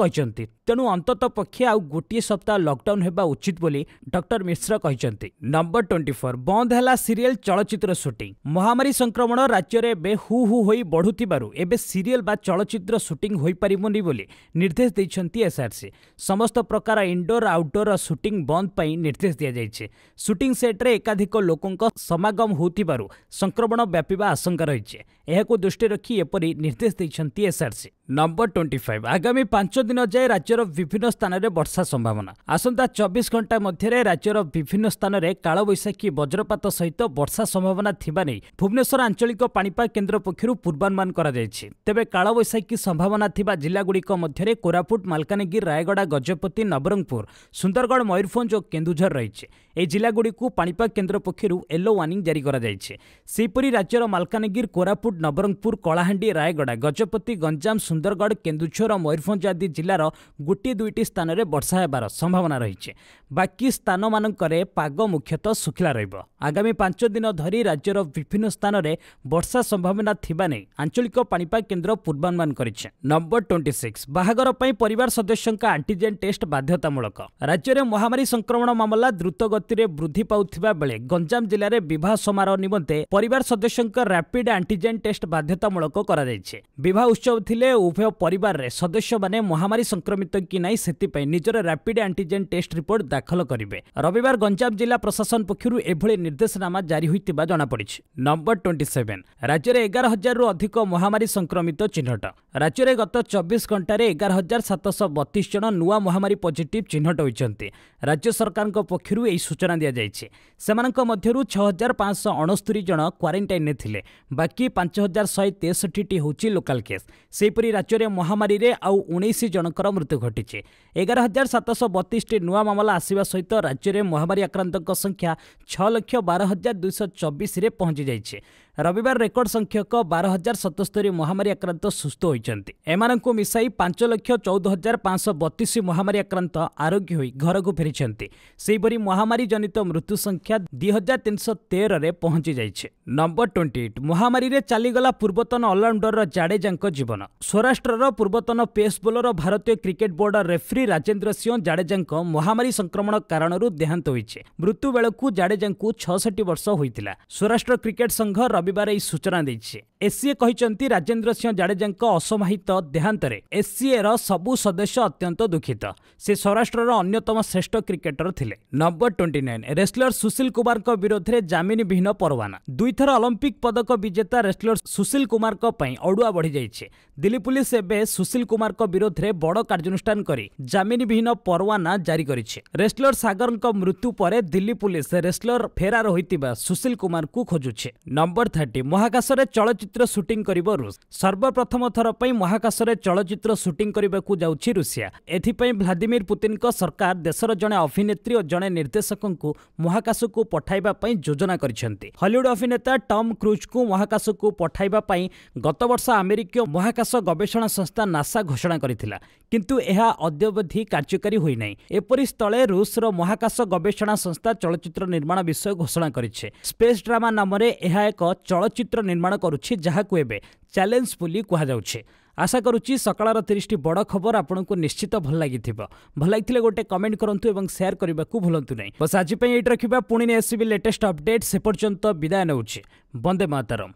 A: କହିଛନ୍ତି ତେଣୁ ଅନ୍ତତଃ ପକ୍ଷେ ଆଉ ଗୋଟିଏ ସପ୍ତାହ ଲକ୍ଡାଉନ୍ ହେବା ଉଚିତ ବୋଲି ଡକ୍ଟର ମିଶ୍ର କହିଛନ୍ତି ନମ୍ବର ଟ୍ୱେଣ୍ଟି ଫୋର୍ ବନ୍ଦ ହେଲା ସିରିଏଲ୍ ଚଳଚ୍ଚିତ୍ର ସୁଟିଂ ମହାମାରୀ ସଂକ୍ରମଣ ରାଜ୍ୟରେ ଏବେ ହୁ ହୁ ହୋଇ ବଢ଼ୁଥିବାରୁ ଏବେ ସିରିଏଲ୍ ବା ଚଳଚ୍ଚିତ୍ର ସୁଟିଂ ହୋଇପାରିବନି ବୋଲି ନିର୍ଦ୍ଦେଶ ଦେଇଛନ୍ତି ଏସ୍ଆର୍ସି ସମସ୍ତ ପ୍ରକାର ଇଣ୍ଡୋର ଆଉଟଡୋର ସୁଟିଂ ବନ୍ଦ ପାଇଁ ନିର୍ଦ୍ଦେଶ ଦିଆଯାଇଛି ସୁଟିଂ ସେଟ୍ରେ ଏକାଧିକ ଲୋକଙ୍କ ସମାଗମ ହେଉଥିବାରୁ ସଂକ୍ରମଣ ବ୍ୟାପିବା ଆଶଙ୍କା ରହିଛି ଏହାକୁ ଦୃଷ୍ଟିରେ ରଖି ଏପରି ନିର୍ଦ୍ଦେଶ ଦେଇଛନ୍ତି ଏସ୍ଆର୍ସି ନମ୍ବର ଟ୍ୱେଣ୍ଟି ଫାଇଭ୍ ଆଗାମୀ ପାଞ୍ଚ ଦିନ ଯାଏ ରାଜ୍ୟର ବିଭିନ୍ନ ସ୍ଥାନରେ ବର୍ଷା ସମ୍ଭାବନା ଆସନ୍ତା ଚବିଶ ଘଣ୍ଟା ମଧ୍ୟରେ ରାଜ୍ୟର ବିଭିନ୍ନ ସ୍ଥାନରେ କାଳବୈଶାଖୀ ବଜ୍ରପାତ ସହିତ ବର୍ଷା ସମ୍ଭାବନା ଥିବା ନେଇ ଭୁବନେଶ୍ୱର ଆଞ୍ଚଳିକ ପାଣିପାଗ କେନ୍ଦ୍ର ପକ୍ଷରୁ ପୂର୍ବାନୁମାନ କରାଯାଇଛି ତେବେ କାଳବୈଶାଖୀ ସମ୍ଭାବନା ଥିବା ଜିଲ୍ଲାଗୁଡ଼ିକ ମଧ୍ୟରେ କୋରାପୁଟ ମାଲକାନଗିରି ରାୟଗଡ଼ା ଗଜପତି ନବରଙ୍ଗପୁର ସୁନ୍ଦରଗଡ଼ ମୟୂରଭଞ୍ଜ ଓ କେନ୍ଦୁଝର ରହିଛି ଏହି ଜିଲ୍ଲାଗୁଡ଼ିକୁ ପାଣିପାଗ କେନ୍ଦ୍ର ପକ୍ଷରୁ ୟେଲୋ ୱାର୍ଣ୍ଣିଂ ଜାରି କରାଯାଇଛି ସେହିପରି ରାଜ୍ୟର ମାଲକାନଗିରି କୋରାପୁଟ ନବରଙ୍ଗପୁର କଳାହାଣ୍ଡି ରାୟଗଡ଼ା ଗଜପତି ଗଞ୍ଜାମ ସୁନ୍ଦରଗଡ଼ କେନ୍ଦୁଝର ମୟୂରଭଞ୍ଜ ଆଦି ଜିଲ୍ଲାର ଗୋଟିଏ ଦୁଇଟି ସ୍ଥାନରେ ବର୍ଷା ହେବାର ସମ୍ଭାବନା ରହିଛି ବାକି ସ୍ଥାନମାନଙ୍କରେ ପାଗ ମୁଖ୍ୟତଃ ଶୁଖିଲା ରହିବ ଆଗାମୀ ପାଞ୍ଚ ଦିନ ଧରି ରାଜ୍ୟର ବିଭିନ୍ନ ସ୍ଥାନରେ ବର୍ଷା ସମ୍ଭାବନା ଥିବା ନେଇ ଆଞ୍ଚଳିକ ପାଣିପାଗ କେନ୍ଦ୍ର ପୂର୍ବାନୁମାନ କରିଛି ନମ୍ବର ଟ୍ୱେଣ୍ଟି ସିକ୍ସ ବାହାଘର ପାଇଁ ପରିବାର ସଦସ୍ୟଙ୍କ ଆଣ୍ଟିଜେନ୍ ଟେଷ୍ଟ ବାଧ୍ୟତାମୂଳକ ରାଜ୍ୟରେ ମହାମାରୀ ସଂକ୍ରମଣ ମାମଲା ଦ୍ରୁତ ଗତିରେ ବୃଦ୍ଧି ପାଉଥିବା ବେଳେ ଗଞ୍ଜାମ ଜିଲ୍ଲାରେ ବିବାହ ସମାରୋହ ନିମନ୍ତେ ପରିବାର ସଦସ୍ୟଙ୍କ ରାପିଡ୍ ଆଣ୍ଟିଜେନ୍ ଟେଷ୍ଟ ବାଧ୍ୟତାମୂଳକ କରାଯାଇଛି ବିବାହ ଉତ୍ସବ ଥିଲେ ଉଭୟ ପରିବାରରେ ସଦସ୍ୟମାନେ ମହାମାରୀ ସଂକ୍ରମିତ କି ନାହିଁ ସେଥିପାଇଁ ନିଜର ର୍ୟାପିଡ୍ ଆଣ୍ଟିଜେନ୍ ଟେଷ୍ଟ ରିପୋର୍ଟ ଦାଖଲ କରିବେ ରବିବାର ଗଞ୍ଜାମ ଜିଲ୍ଲା ପ୍ରଶାସନ ପକ୍ଷରୁ ଏଭଳି ନିର୍ଦ୍ଦେଶନାମା ଜାରି ହୋଇଥିବା ଜଣାପଡ଼ିଛି ନମ୍ବର ଟ୍ୱେଣ୍ଟି ସେଭେନ୍ ରାଜ୍ୟରେ ଏଗାର ହଜାରରୁ ଅଧିକ ମହାମାରୀ ସଂକ୍ରମିତ ଚିହ୍ନଟ ରାଜ୍ୟରେ ଗତ ଚବିଶ ଘଣ୍ଟାରେ ଏଗାର ହଜାର ସାତଶହ ବତିଶ ଜଣ ନୂଆ ମହାମାରୀ ପଜିଟିଭ୍ ଚିହ୍ନଟ ହୋଇଛନ୍ତି ରାଜ୍ୟ ସରକାରଙ୍କ ପକ୍ଷରୁ ଏହି ସୂଚନା ଦିଆଯାଇଛି ସେମାନଙ୍କ ମଧ୍ୟରୁ ଛଅ ହଜାର ପାଞ୍ଚଶହ ଅଣସ୍ତରୀ ଜଣ କ୍ୱାରେଣ୍ଟାଇନ୍ରେ ଥିଲେ ବାକି ପାଞ୍ଚ ହଜାର ଶହେ ତେଷଠିଟି ହେଉଛି ଲୋକାଲ୍ କେସ୍ ସେହିପରି ରାଜ୍ୟରେ ମହାମାରୀରେ ଆଉ ଉଣେଇଶ ଜଣଙ୍କର ମୃତ୍ୟୁ ଘଟିଛି ଏଗାର ହଜାର ସାତଶହ ବତିଶଟି ନୂଆ ମାମଲା ଆସିବା ସହିତ ରାଜ୍ୟରେ ମହାମାରୀ ଆକ୍ରାନ୍ତଙ୍କ ସଂଖ୍ୟା ଛଅ ଲକ୍ଷ ବାର ହଜାର ଦୁଇଶହ ଚବିଶରେ ପହଞ୍ଚିଯାଇଛି ରବିବାର ରେକର୍ଡ ସଂଖ୍ୟକ ବାର ହଜାର ସତସ୍ତରୀ ମହାମାରୀ ଆକ୍ରାନ୍ତ ସୁସ୍ଥ ହୋଇଛନ୍ତି ଏମାନଙ୍କୁ ମିଶାଇ ପାଞ୍ଚ ଲକ୍ଷ ଚଉଦ ହଜାର ପାଞ୍ଚଶହ ବତିଶ ମହାମାରୀ ଆକ୍ରାନ୍ତ ଆରୋଗ୍ୟ ହୋଇ ଘରକୁ ଫେରିଛନ୍ତି ସେହିପରି ମହାମାରୀ ଜନିତ ମୃତ୍ୟୁ ସଂଖ୍ୟା ଦୁଇ ହଜାର ତିନିଶହ ତେରରେ ପହଞ୍ଚି ଯାଇଛି ନମ୍ବର ଟ୍ୱେଣ୍ଟି ଏଇଟ୍ ମହାମାରୀରେ ଚାଲିଗଲା ପୂର୍ବତନ ଅଲରାଉଣ୍ଡର ଜାଡେଜାଙ୍କ ଜୀବନ ସ୍ୱରାଷ୍ଟ୍ରର ପୂର୍ବତନ ପେସ୍ ବୋଲର ଭାରତୀୟ cricket board referee Rajendra Singh ଜାଡେଜାଙ୍କ ମହାମାରୀ ସଂକ୍ରମଣ କାରଣରୁ ଦେହାନ୍ତ ହୋଇଛି ମୃତ୍ୟୁ ବେଳକୁ ଜାଡେଜାଙ୍କୁ ଛଅଷଠି ବର୍ଷ ହୋଇଥିଲା ସ୍ୱରାଷ୍ଟ୍ର କ୍ରିକେଟ୍ ସଂଘ ରବି ଭାବିବାର ଏହି ସୂଚନା ଦେଇଛି ଏସ୍ସିଏ କହିଛନ୍ତି ରାଜେନ୍ଦ୍ର ସିଂହ ଜାଡେଜାଙ୍କ ଅସମାହିତ ଦେହାନ୍ତରେ ଏସ୍ସିଏର ସବୁ ସଦସ୍ୟ ଅତ୍ୟନ୍ତ ଦୁଃଖିତ ସେ ସୌରାଷ୍ଟ୍ରର ଅନ୍ୟତମ ଶ୍ରେଷ୍ଠ କ୍ରିକେଟର ଥିଲେ number twenty nine wrestler Sushil କୁମାରଙ୍କ ବିରୋଧରେ ଜାମିନ ବିହୀନ ପରୱାନା ଦୁଇଥର ଅଲମ୍ପିକ ପଦକ ବିଜେତା ରେସ୍ଲର ସୁଶୀଲ କୁମାରଙ୍କ ପାଇଁ ଅଡୁଆ ବଢ଼ିଯାଇଛି ଦିଲ୍ଲୀ ପୁଲିସ୍ ଏବେ ସୁଶୀଲ କୁମାରଙ୍କ ବିରୋଧରେ ବଡ଼ କାର୍ଯ୍ୟାନୁଷ୍ଠାନ କରି ଜାମିନ ବିହୀନ ପରୱାନା ଜାରି କରିଛି ରେସ୍ଲର ସାଗରଙ୍କ ମୃତ୍ୟୁ ପରେ ଦିଲ୍ଲୀ ପୁଲିସ୍ ରେସ୍ଲର ଫେରାର ହୋଇଥିବା ସୁଶୀଲ କୁମାରଙ୍କୁ ଖୋଜୁଛି ନମ୍ବର କଥାଟି ମହାକାଶରେ ଚଳଚ୍ଚିତ୍ର ସୁଟିଂ କରିବ ରୁଷ ସର୍ବପ୍ରଥମ ଥର ପାଇଁ ମହାକାଶରେ ଚଳଚ୍ଚିତ୍ର ସୁଟିଂ କରିବାକୁ ଯାଉଛି ରୁଷିଆ ଏଥିପାଇଁ ଭ୍ଲାଦିମିର ପୁତିନଙ୍କ ସରକାର ଦେଶର ଜଣେ ଅଭିନେତ୍ରୀ ଓ ଜଣେ ନିର୍ଦ୍ଦେଶକଙ୍କୁ ମହାକାଶକୁ ପଠାଇବା ପାଇଁ ଯୋଜନା କରିଛନ୍ତି ହଲିଉଡ୍ ଅଭିନେତା ଟମ୍ କ୍ରୁଜ୍ଙ୍କୁ ମହାକାଶକୁ ପଠାଇବା ପାଇଁ ଗତବର୍ଷ ଆମେରିକୀୟ ମହାକାଶ ଗବେଷଣା ସଂସ୍ଥା ନାସା ଘୋଷଣା କରିଥିଲା କିନ୍ତୁ ଏହା ଅଦ୍ୟବଧି କାର୍ଯ୍ୟକାରୀ ହୋଇନାହିଁ ଏପରି ସ୍ଥଳେ ରୁଷର ମହାକାଶ ଗବେଷଣା ସଂସ୍ଥା ଚଳଚ୍ଚିତ୍ର ନିର୍ମାଣ ବିଷୟ ଘୋଷଣା କରିଛି ସ୍ପେସ୍ ଡ୍ରାମା ନାମରେ ଏହା ଏକ ଚଳଚ୍ଚିତ୍ର ନିର୍ମାଣ କରୁଛି ଯାହାକୁ ଏବେ ଚ୍ୟାଲେଞ୍ଜ ବୋଲି କୁହାଯାଉଛି ଆଶା କରୁଛି ସକାଳର ତିରିଶଟି ବଡ଼ ଖବର ଆପଣଙ୍କୁ ନିଶ୍ଚିତ ଭଲ ଲାଗିଥିବ ଭଲ ଲାଗିଥିଲେ ଗୋଟେ କମେଣ୍ଟ କରନ୍ତୁ ଏବଂ ସେୟାର କରିବାକୁ ଭୁଲନ୍ତୁ ନାହିଁ ବସ୍ ଆଜି ପାଇଁ ଏଇଟି ରଖିବା ପୁଣି ଆସିବି ଲେଟେଷ୍ଟ ଅପଡେଟ୍ ସେ ପର୍ଯ୍ୟନ୍ତ ବିଦାୟ ନେଉଛି ବନ୍ଦେ ମାତରମ୍